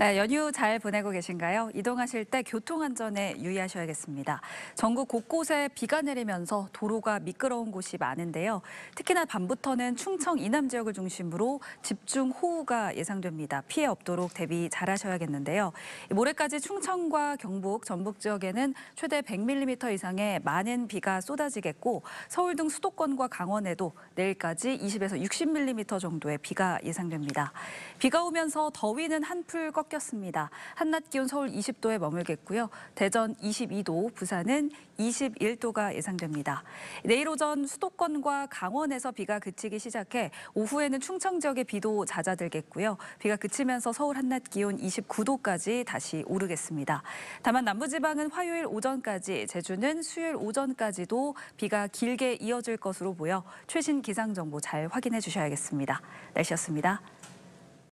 네, 연휴 잘 보내고 계신가요? 이동하실 때 교통안전에 유의하셔야겠습니다. 전국 곳곳에 비가 내리면서 도로가 미끄러운 곳이 많은데요. 특히나 밤부터는 충청 이남 지역을 중심으로 집중 호우가 예상됩니다. 피해 없도록 대비 잘하셔야겠는데요. 모레까지 충청과 경북, 전북 지역에는 최대 100mm 이상의 많은 비가 쏟아지겠고 서울 등 수도권과 강원에도 내일까지 20에서 60mm 정도의 비가 예상됩니다. 비가 오면서 더위는 한풀 꺾 꺾였습니다. 한낮 기온 서울 20도에 머물겠고요. 대전 22도, 부산은 21도가 예상됩니다. 내일 오전 수도권과 강원에서 비가 그치기 시작해 오후에는 충청 지역에 비도 잦아들겠고요. 비가 그치면서 서울 한낮 기온 29도까지 다시 오르겠습니다. 다만 남부지방은 화요일 오전까지, 제주는 수요일 오전까지도 비가 길게 이어질 것으로 보여 최신 기상정보 잘 확인해 주셔야겠습니다. 날씨였습니다.